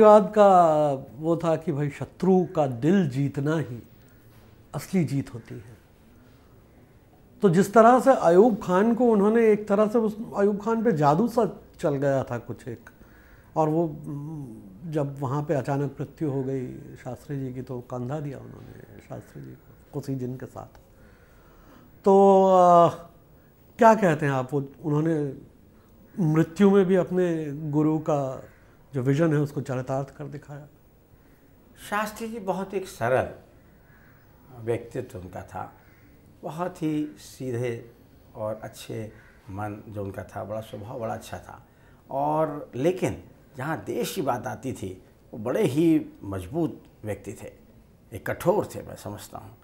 गांधीवाद का वो था कि भाई शत्रु का दिल जीतना ही असली जीत होती है तो जिस तरह से अयूब खान को उन्होंने एक तरह से उस अयूब खान पे जादू सा चल गया था कुछ एक और वो जब वहाँ पे अचानक मृत्यु हो गई शास्त्री जी की तो कंधा दिया उन्होंने शास्त्री जी को कुसी जिन के साथ तो आ, क्या कहते हैं आप वो उन्होंने मृत्यु में भी अपने गुरु का जो विजन है उसको चरितार्थ कर दिखाया शास्त्री जी बहुत एक सरल व्यक्तित्व उनका था बहुत ही सीधे और अच्छे मन जो उनका था बड़ा स्वभाव बड़ा अच्छा था और लेकिन जहाँ देश की बात आती थी वो बड़े ही मजबूत व्यक्ति थे एक कठोर थे मैं समझता हूँ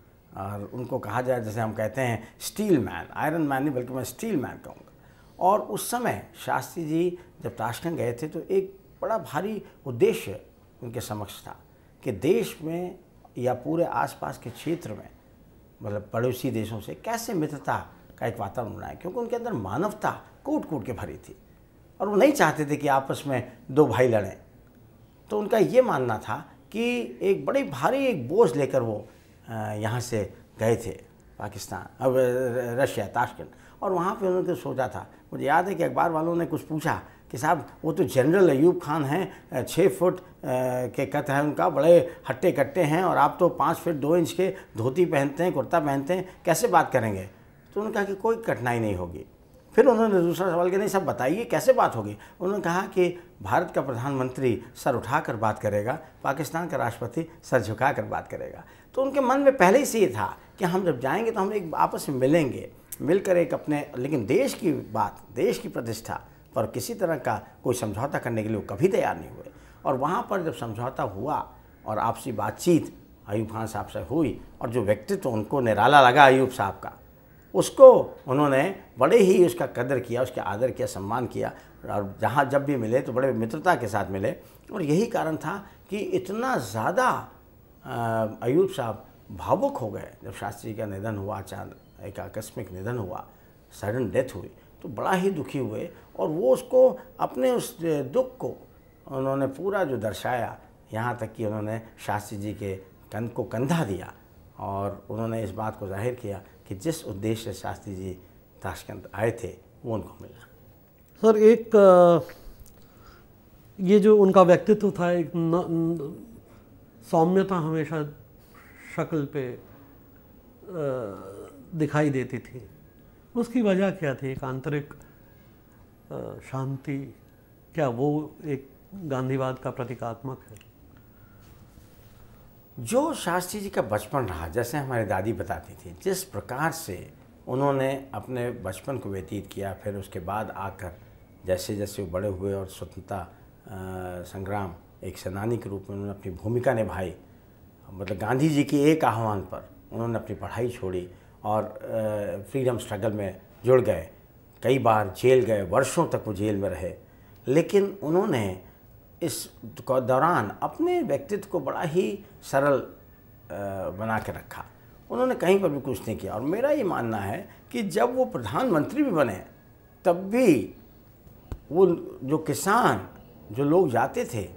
और उनको कहा जाए जैसे हम कहते हैं स्टील मैन आयरन मैन नहीं बल्कि मैं स्टील मैन कहूँगा और उस समय शास्त्री जी जब ताशकंद गए थे तो एक बड़ा भारी उद्देश्य उनके समक्ष था कि देश में या पूरे आसपास के क्षेत्र में मतलब पड़ोसी देशों से कैसे मित्रता का एक वातावरण बनाए क्योंकि उनके अंदर मानवता कूट कूट के भरी थी और वो नहीं चाहते थे कि आपस में दो भाई लड़ें तो उनका ये मानना था कि एक बड़ी भारी एक बोझ लेकर वो यहाँ से गए थे पाकिस्तान अब रशिया ताशकंद और वहाँ पे उन्होंने सोचा था मुझे याद है कि अखबार वालों ने कुछ पूछा कि साहब वो तो जनरल अयूब खान हैं छः फुट के कत है उनका बड़े हट्टे कट्टे हैं और आप तो पाँच फिट दो इंच के धोती पहनते हैं कुर्ता पहनते हैं कैसे बात करेंगे तो उन्होंने कहा कि कोई कठिनाई नहीं होगी फिर उन्होंने दूसरा सवाल किया नहीं साहब बताइए कैसे बात होगी उन्होंने कहा कि भारत का प्रधानमंत्री सर उठाकर बात करेगा पाकिस्तान का राष्ट्रपति सर झुकाकर बात करेगा तो उनके मन में पहले से ये था कि हम जब जाएंगे तो हम एक आपस में मिलेंगे मिलकर एक अपने लेकिन देश की बात देश की प्रतिष्ठा पर किसी तरह का कोई समझौता करने के लिए वो कभी तैयार नहीं हुए और वहाँ पर जब समझौता हुआ और आपसी बातचीत अयूब खान साहब से हुई और जो व्यक्तित्व तो उनको निराला लगा अयूब साहब का उसको उन्होंने बड़े ही उसका कदर किया उसका आदर किया सम्मान किया और जहाँ जब भी मिले तो बड़े मित्रता के साथ मिले और यही कारण था कि इतना ज़्यादा अयूब साहब भावुक हो गए जब शास्त्री का निधन हुआ चांद एक आकस्मिक निधन हुआ सडन डेथ हुई तो बड़ा ही दुखी हुए और वो उसको अपने उस दुख को उन्होंने पूरा जो दर्शाया यहाँ तक कि उन्होंने शास्त्री जी के कंध को कंधा दिया और उन्होंने इस बात को जाहिर किया कि जिस उद्देश्य से शास्त्री जी ताशकंद आए थे वो उनको मिला सर एक ये जो उनका व्यक्तित्व था एक सौम्यता हमेशा शक्ल पे दिखाई देती थी उसकी वजह क्या थी एक आंतरिक शांति क्या वो एक गांधीवाद का प्रतीकात्मक है जो शास्त्री जी का बचपन रहा जैसे हमारी दादी बताती थी जिस प्रकार से उन्होंने अपने बचपन को व्यतीत किया फिर उसके बाद आकर जैसे जैसे वो बड़े हुए और स्वतंत्रता संग्राम एक सेनानी के रूप में उन्होंने अपनी भूमिका निभाई मतलब गांधी जी के एक आह्वान पर उन्होंने अपनी पढ़ाई छोड़ी और फ्रीडम स्ट्रगल में जुड़ गए कई बार जेल गए वर्षों तक वो जेल में रहे लेकिन उन्होंने इस दौरान अपने व्यक्तित्व को बड़ा ही सरल बना के रखा उन्होंने कहीं पर भी कुछ नहीं किया और मेरा ये मानना है कि जब वो प्रधानमंत्री भी बने तब भी वो जो किसान जो लोग जाते थे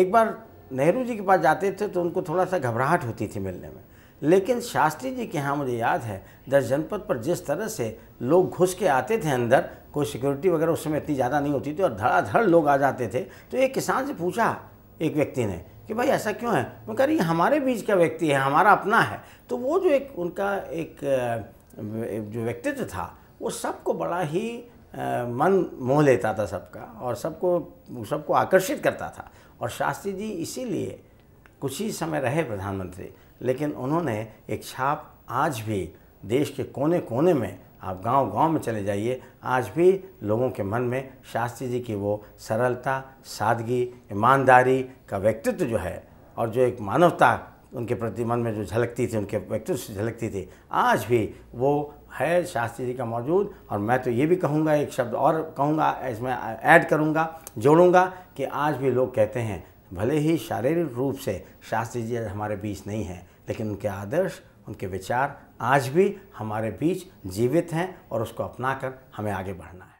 एक बार नेहरू जी के पास जाते थे तो उनको थोड़ा सा घबराहट होती थी मिलने में लेकिन शास्त्री जी के यहाँ मुझे याद है दस जनपद पर जिस तरह से लोग घुस के आते थे अंदर कोई सिक्योरिटी वगैरह उस समय इतनी ज़्यादा नहीं होती थी और धड़ाधड़ लोग आ जाते थे तो एक किसान से पूछा एक व्यक्ति ने कि भाई ऐसा क्यों है मैं कह रही हमारे बीच का व्यक्ति है हमारा अपना है तो वो जो एक उनका एक जो व्यक्तित्व था वो सबको बड़ा ही मन मोह लेता था सबका और सबको सबको आकर्षित करता था और शास्त्री जी इसीलिए कुछ ही समय रहे प्रधानमंत्री लेकिन उन्होंने एक छाप आज भी देश के कोने कोने में आप गांव गांव में चले जाइए आज भी लोगों के मन में शास्त्री जी की वो सरलता सादगी ईमानदारी का व्यक्तित्व जो है और जो एक मानवता उनके प्रति मन में जो झलकती थी उनके व्यक्तित्व से झलकती थी आज भी वो है शास्त्री जी का मौजूद और मैं तो ये भी कहूँगा एक शब्द और कहूँगा इसमें ऐड करूँगा जोड़ूंगा कि आज भी लोग कहते हैं भले ही शारीरिक रूप से शास्त्री जी हमारे बीच नहीं हैं लेकिन उनके आदर्श उनके विचार आज भी हमारे बीच जीवित हैं और उसको अपनाकर हमें आगे बढ़ना है